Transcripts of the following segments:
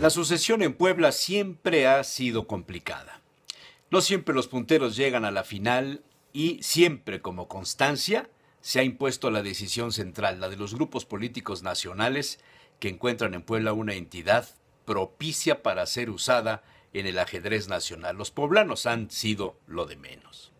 La sucesión en Puebla siempre ha sido complicada. No siempre los punteros llegan a la final y siempre como constancia se ha impuesto la decisión central, la de los grupos políticos nacionales que encuentran en Puebla una entidad propicia para ser usada en el ajedrez nacional. Los poblanos han sido lo de menos.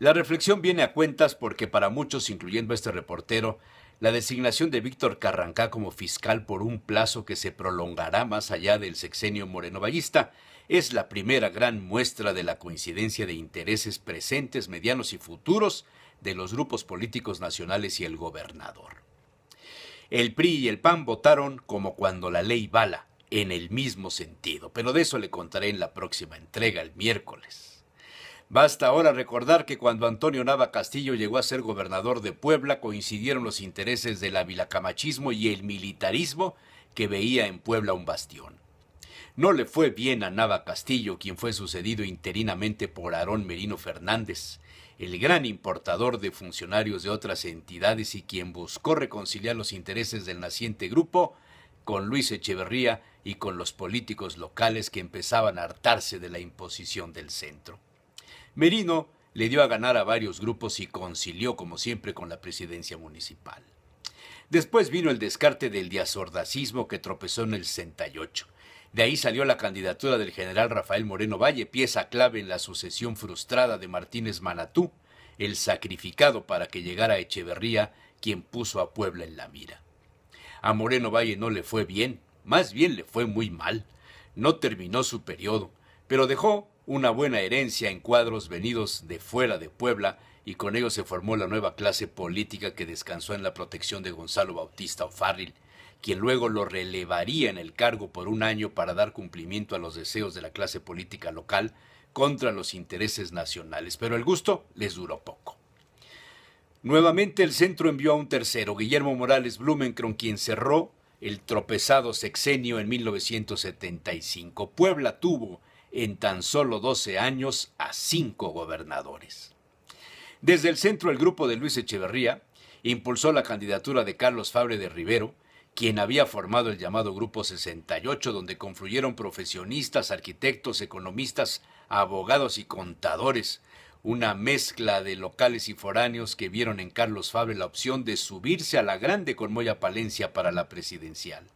La reflexión viene a cuentas porque para muchos, incluyendo a este reportero, la designación de Víctor Carrancá como fiscal por un plazo que se prolongará más allá del sexenio moreno morenovallista es la primera gran muestra de la coincidencia de intereses presentes, medianos y futuros de los grupos políticos nacionales y el gobernador. El PRI y el PAN votaron como cuando la ley bala, en el mismo sentido, pero de eso le contaré en la próxima entrega el miércoles. Basta ahora recordar que cuando Antonio Nava Castillo llegó a ser gobernador de Puebla coincidieron los intereses del avilacamachismo y el militarismo que veía en Puebla un bastión. No le fue bien a Nava Castillo, quien fue sucedido interinamente por Aarón Merino Fernández, el gran importador de funcionarios de otras entidades y quien buscó reconciliar los intereses del naciente grupo con Luis Echeverría y con los políticos locales que empezaban a hartarse de la imposición del centro. Merino le dio a ganar a varios grupos y concilió, como siempre, con la presidencia municipal. Después vino el descarte del diasordacismo que tropezó en el 68. De ahí salió la candidatura del general Rafael Moreno Valle, pieza clave en la sucesión frustrada de Martínez Manatú, el sacrificado para que llegara Echeverría, quien puso a Puebla en la mira. A Moreno Valle no le fue bien, más bien le fue muy mal. No terminó su periodo, pero dejó una buena herencia en cuadros venidos de fuera de Puebla y con ello se formó la nueva clase política que descansó en la protección de Gonzalo Bautista O'Farrill, quien luego lo relevaría en el cargo por un año para dar cumplimiento a los deseos de la clase política local contra los intereses nacionales, pero el gusto les duró poco. Nuevamente el centro envió a un tercero, Guillermo Morales Blumenkron, quien cerró el tropezado sexenio en 1975. Puebla tuvo en tan solo 12 años a cinco gobernadores. Desde el centro el grupo de Luis Echeverría impulsó la candidatura de Carlos Fabre de Rivero, quien había formado el llamado Grupo 68, donde confluyeron profesionistas, arquitectos, economistas, abogados y contadores, una mezcla de locales y foráneos que vieron en Carlos Fabre la opción de subirse a la grande colmoya Palencia para la presidencial.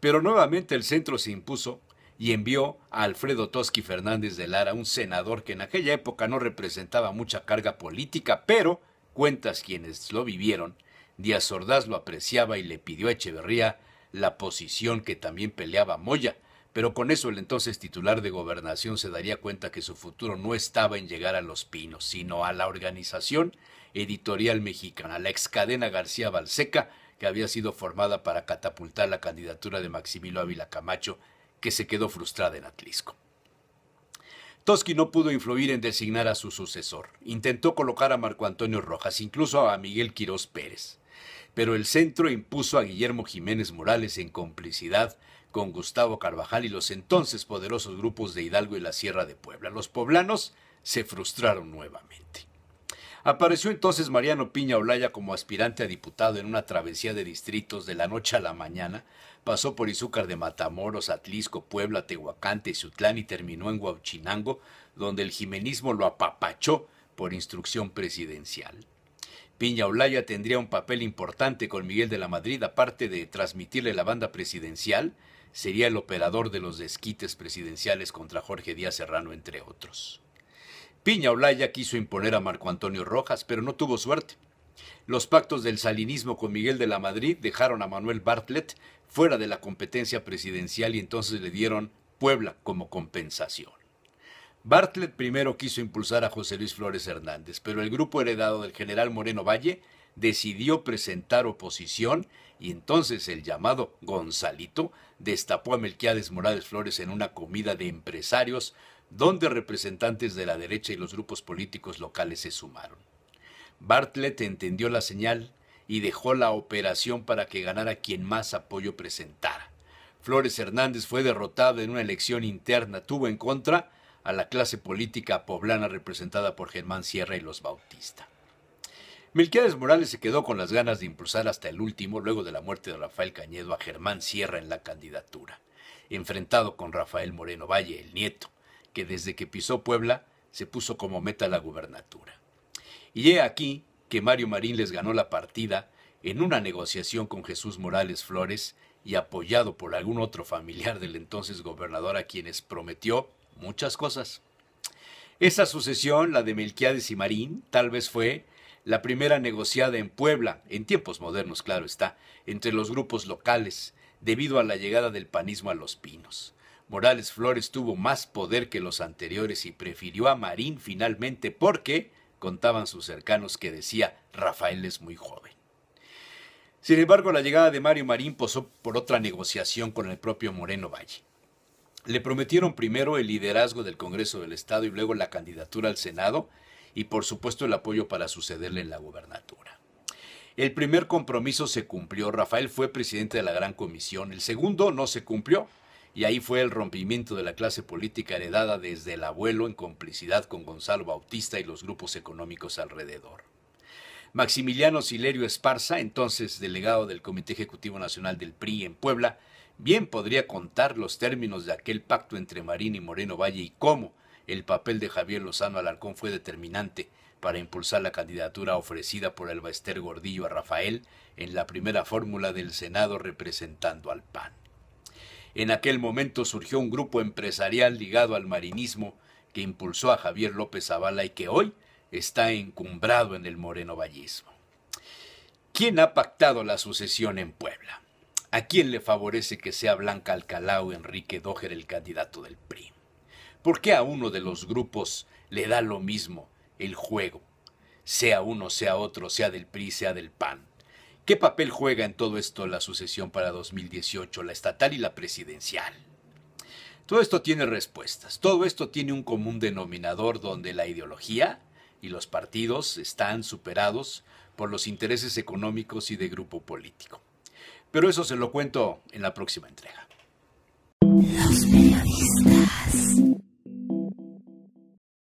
Pero nuevamente el centro se impuso y envió a Alfredo Toski Fernández de Lara, un senador que en aquella época no representaba mucha carga política, pero, cuentas quienes lo vivieron, Díaz Ordaz lo apreciaba y le pidió a Echeverría la posición que también peleaba Moya, pero con eso el entonces titular de gobernación se daría cuenta que su futuro no estaba en llegar a Los Pinos, sino a la organización editorial mexicana, la ex cadena García Balseca, que había sido formada para catapultar la candidatura de Maximilo Ávila Camacho que se quedó frustrada en Atlisco. Toski no pudo influir en designar a su sucesor. Intentó colocar a Marco Antonio Rojas, incluso a Miguel Quirós Pérez. Pero el centro impuso a Guillermo Jiménez Morales en complicidad con Gustavo Carvajal y los entonces poderosos grupos de Hidalgo y la Sierra de Puebla. Los poblanos se frustraron nuevamente. Apareció entonces Mariano Piña Olaya como aspirante a diputado en una travesía de distritos de la noche a la mañana, pasó por Izúcar de Matamoros, Atlisco, Puebla, Tehuacán, Tezutlán y terminó en Huachinango, donde el jimenismo lo apapachó por instrucción presidencial. Piña Olaya tendría un papel importante con Miguel de la Madrid, aparte de transmitirle la banda presidencial, sería el operador de los desquites presidenciales contra Jorge Díaz Serrano, entre otros. Piña Olaya quiso imponer a Marco Antonio Rojas, pero no tuvo suerte. Los pactos del salinismo con Miguel de la Madrid dejaron a Manuel Bartlett fuera de la competencia presidencial y entonces le dieron Puebla como compensación. Bartlett primero quiso impulsar a José Luis Flores Hernández, pero el grupo heredado del general Moreno Valle decidió presentar oposición y entonces el llamado Gonzalito destapó a Melquiades Morales Flores en una comida de empresarios donde representantes de la derecha y los grupos políticos locales se sumaron. Bartlett entendió la señal y dejó la operación para que ganara quien más apoyo presentara. Flores Hernández fue derrotado en una elección interna, tuvo en contra a la clase política poblana representada por Germán Sierra y los Bautista. Melquiades Morales se quedó con las ganas de impulsar hasta el último, luego de la muerte de Rafael Cañedo, a Germán Sierra en la candidatura, enfrentado con Rafael Moreno Valle, el nieto, que desde que pisó Puebla se puso como meta la gubernatura. Y he aquí que Mario Marín les ganó la partida en una negociación con Jesús Morales Flores y apoyado por algún otro familiar del entonces gobernador a quienes prometió muchas cosas. Esa sucesión, la de Melquiades y Marín, tal vez fue la primera negociada en Puebla, en tiempos modernos, claro está, entre los grupos locales, debido a la llegada del panismo a los pinos. Morales Flores tuvo más poder que los anteriores y prefirió a Marín finalmente porque, contaban sus cercanos que decía, Rafael es muy joven. Sin embargo, la llegada de Mario Marín posó por otra negociación con el propio Moreno Valle. Le prometieron primero el liderazgo del Congreso del Estado y luego la candidatura al Senado y por supuesto el apoyo para sucederle en la gubernatura. El primer compromiso se cumplió, Rafael fue presidente de la Gran Comisión, el segundo no se cumplió, y ahí fue el rompimiento de la clase política heredada desde el abuelo en complicidad con Gonzalo Bautista y los grupos económicos alrededor. Maximiliano Silerio Esparza, entonces delegado del Comité Ejecutivo Nacional del PRI en Puebla, bien podría contar los términos de aquel pacto entre Marín y Moreno Valle y cómo el papel de Javier Lozano Alarcón fue determinante para impulsar la candidatura ofrecida por el Baester Gordillo a Rafael en la primera fórmula del Senado representando al PAN. En aquel momento surgió un grupo empresarial ligado al marinismo que impulsó a Javier López Zavala y que hoy está encumbrado en el moreno vallismo. ¿Quién ha pactado la sucesión en Puebla? ¿A quién le favorece que sea Blanca Alcalá o Enrique Dóger el candidato del PRI? ¿Por qué a uno de los grupos le da lo mismo el juego, sea uno, sea otro, sea del PRI, sea del PAN? ¿Qué papel juega en todo esto la sucesión para 2018, la estatal y la presidencial? Todo esto tiene respuestas, todo esto tiene un común denominador donde la ideología y los partidos están superados por los intereses económicos y de grupo político. Pero eso se lo cuento en la próxima entrega.